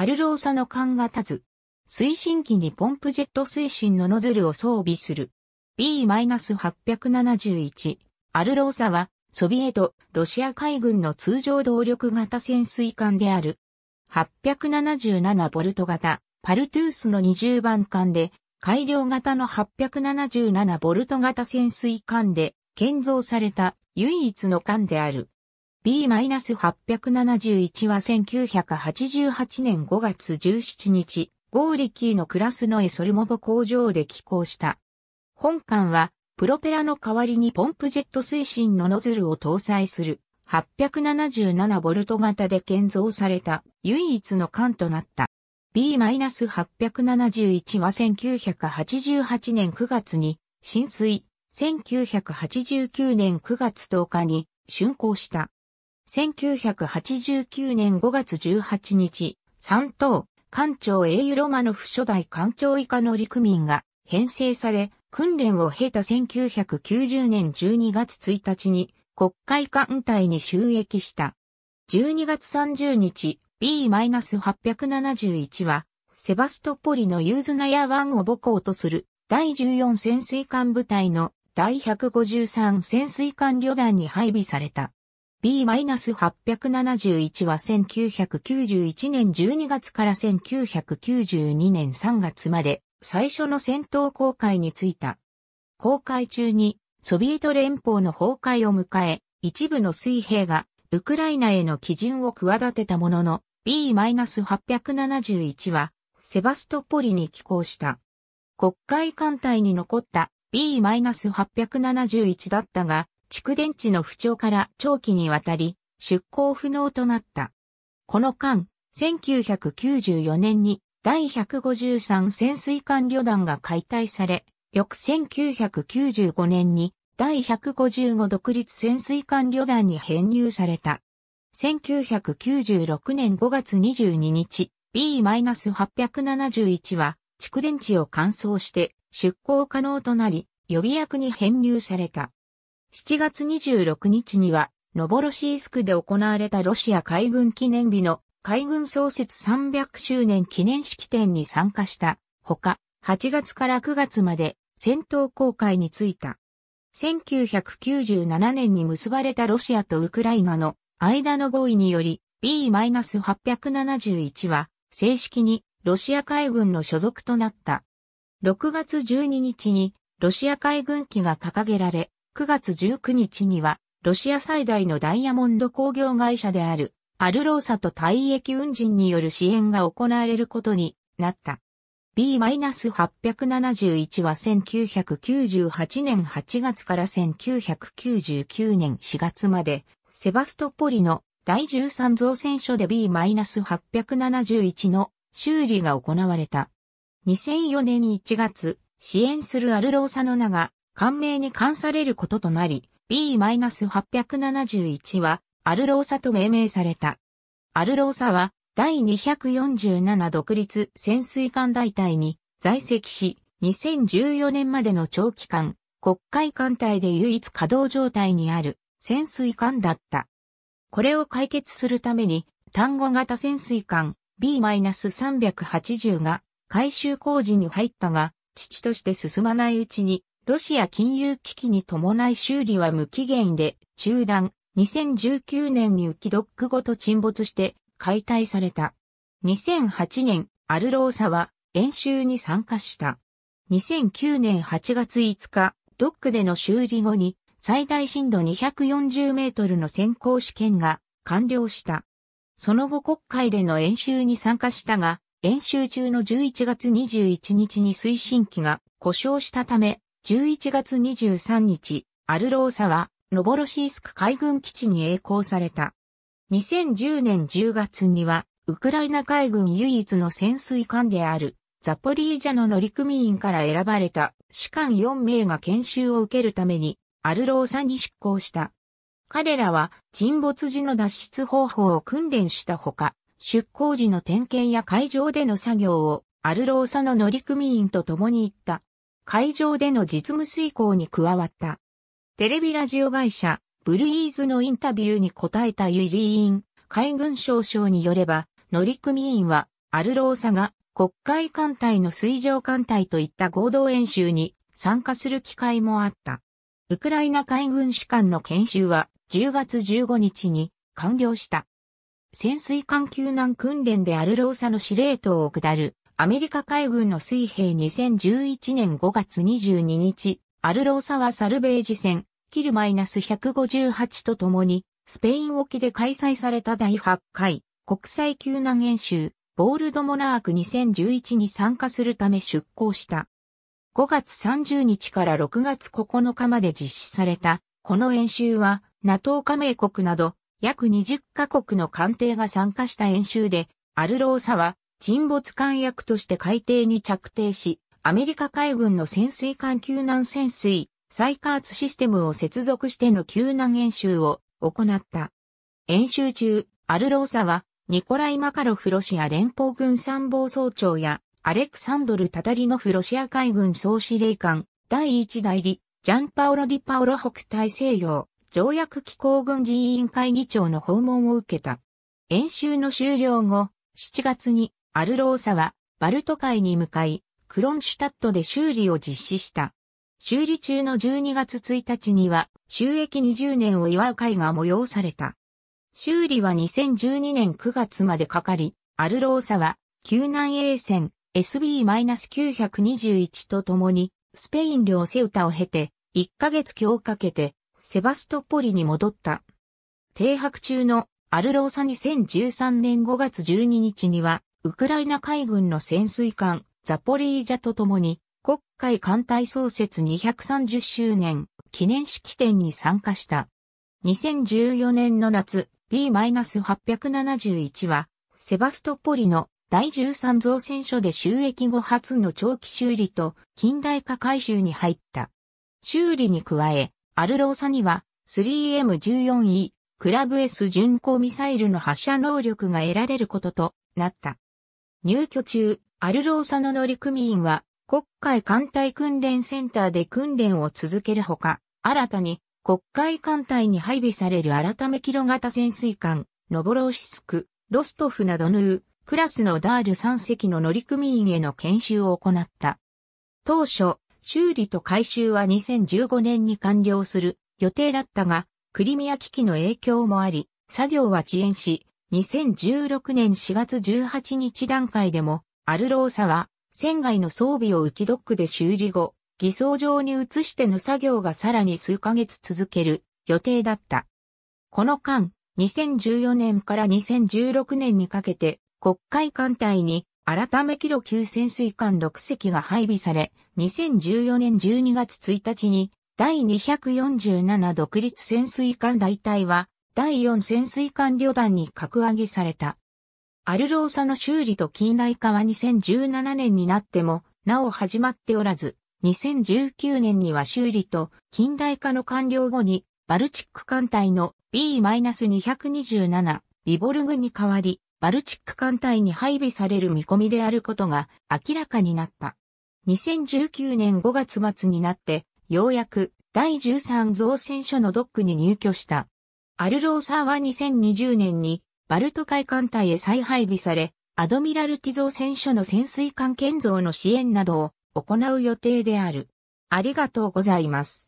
アルローサの管立つ。推進機にポンプジェット推進のノズルを装備する。B-871。アルローサは、ソビエト、ロシア海軍の通常動力型潜水艦である。877ボルト型、パルトゥースの20番艦で、改良型の877ボルト型潜水艦で建造された唯一の艦である。B-871 は1988年5月17日、ゴーリキーのクラスのエソルモボ工場で寄港した。本艦は、プロペラの代わりにポンプジェット推進のノズルを搭載する8 7 7ボルト型で建造された唯一の艦となった。B-871 は1988年9月に浸水、1989年9月10日に竣工した。1989年5月18日、三等、艦長英雄ロマノフ初代艦長以下の陸民が編成され、訓練を経た1990年12月1日に国会艦隊に収益した。12月30日、B-871 は、セバストポリのユーズナヤ湾を母港とする第14潜水艦部隊の第153潜水艦旅団に配備された。B-871 は1991年12月から1992年3月まで最初の戦闘公開についた。公開中にソビエト連邦の崩壊を迎え、一部の水兵がウクライナへの基準を企てたものの B-871 はセバストポリに寄港した。国会艦隊に残った B-871 だったが、蓄電池の不調から長期にわたり出港不能となった。この間、1994年に第153潜水艦旅団が解体され、翌1995年に第155独立潜水艦旅団に編入された。1996年5月22日、B-871 は蓄電池を乾燥して出港可能となり、予備役に編入された。7月26日には、ノボロシースクで行われたロシア海軍記念日の海軍創設300周年記念式典に参加したほか、8月から9月まで戦闘公開に就いた。1997年に結ばれたロシアとウクライナの間の合意により B-871 は正式にロシア海軍の所属となった。6月12日にロシア海軍機が掲げられ、9月19日には、ロシア最大のダイヤモンド工業会社である、アルローサと退役運人による支援が行われることになった。B-871 は1998年8月から1999年4月まで、セバストポリの第13造船所で B-871 の修理が行われた。2004年1月、支援するアルローサの名が官名に冠されることとなり、B-871 はアルローサと命名された。アルローサは第247独立潜水艦大隊に在籍し、2014年までの長期間、国会艦隊で唯一稼働状態にある潜水艦だった。これを解決するために、単語型潜水艦 B-380 が改修工事に入ったが、父として進まないうちにロシア金融危機に伴い修理は無期限で中断、2019年に浮きドックごと沈没して解体された。2008年、アルローサは演習に参加した。2009年8月5日、ドックでの修理後に最大震度240メートルの先行試験が完了した。その後国会での演習に参加したが、演習中の11月21日に推進機が故障したため、11月23日、アルローサは、ノボロシースク海軍基地に栄光された。2010年10月には、ウクライナ海軍唯一の潜水艦である、ザポリージャの乗組員から選ばれた士官4名が研修を受けるために、アルローサに出港した。彼らは沈没時の脱出方法を訓練したほか、出港時の点検や海上での作業をアルローサの乗組員と共に行った。会場での実務遂行に加わった。テレビラジオ会社、ブルイーズのインタビューに答えたユリーン、海軍少将によれば、乗組員は、アルローサが国会艦隊の水上艦隊といった合同演習に参加する機会もあった。ウクライナ海軍士官の研修は10月15日に完了した。潜水艦救難訓練でアルローサの司令塔を下るアメリカ海軍の水兵2011年5月22日、アルローサワサルベージ戦、キルマイナス158ととに、スペイン沖で開催された第8回国際救難演習、ボールドモナーク2011に参加するため出港した。5月30日から6月9日まで実施された、この演習は、NATO 加盟国など、約20カ国の艦艇が参加した演習で、アルローサは、沈没艦役として海底に着底し、アメリカ海軍の潜水艦救難潜水、再加圧システムを接続しての救難演習を行った。演習中、アルローサは、ニコライ・マカロフロシア連邦軍参謀総長や、アレクサンドル・タタリノフロシア海軍総司令官、第1代理、ジャンパオロ・ディパオロ北大西洋、条約機構軍事委員会議長の訪問を受けた。演習の終了後、7月にアルローサは、バルト海に向かい、クロンシュタットで修理を実施した。修理中の12月1日には、収益20年を祝う会が催された。修理は2012年9月までかかり、アルローサは、救難衛船 SB-921 と共に、スペイン領セウタを経て、1ヶ月強かけて、セバストポリに戻った。停泊中のアルローサ2013年5月12日には、ウクライナ海軍の潜水艦、ザポリージャと共に、国会艦隊創設230周年記念式典に参加した。2014年の夏、B-871 は、セバストポリの第13造船所で収益後初の長期修理と近代化改修に入った。修理に加え、アルローサには 3M14E クラブ S 巡航ミサイルの発射能力が得られることとなった。入居中、アルローサの乗組員は、国会艦隊訓練センターで訓練を続けるほか、新たに国会艦隊に配備される改めキロ型潜水艦、ノボローシスク、ロストフなどヌー、クラスのダール3隻の乗組員への研修を行った。当初、修理と改修は2015年に完了する予定だったが、クリミア危機の影響もあり、作業は遅延し、2016年4月18日段階でも、アルローサは、船外の装備を浮きドックで修理後、偽装上に移しての作業がさらに数ヶ月続ける予定だった。この間、2014年から2016年にかけて、国会艦隊に改めキロ級潜水艦6隻が配備され、2014年12月1日に第247独立潜水艦大隊は第4潜水艦旅団に格上げされた。アルローサの修理と近代化は2017年になっても、なお始まっておらず、2019年には修理と近代化の完了後に、バルチック艦隊の B-227 ビボルグに代わり、バルチック艦隊に配備される見込みであることが明らかになった。2019年5月末になって、ようやく第13造船所のドックに入居した。アルローサーは2020年にバルト海艦隊へ再配備され、アドミラルティ造船所の潜水艦建造の支援などを行う予定である。ありがとうございます。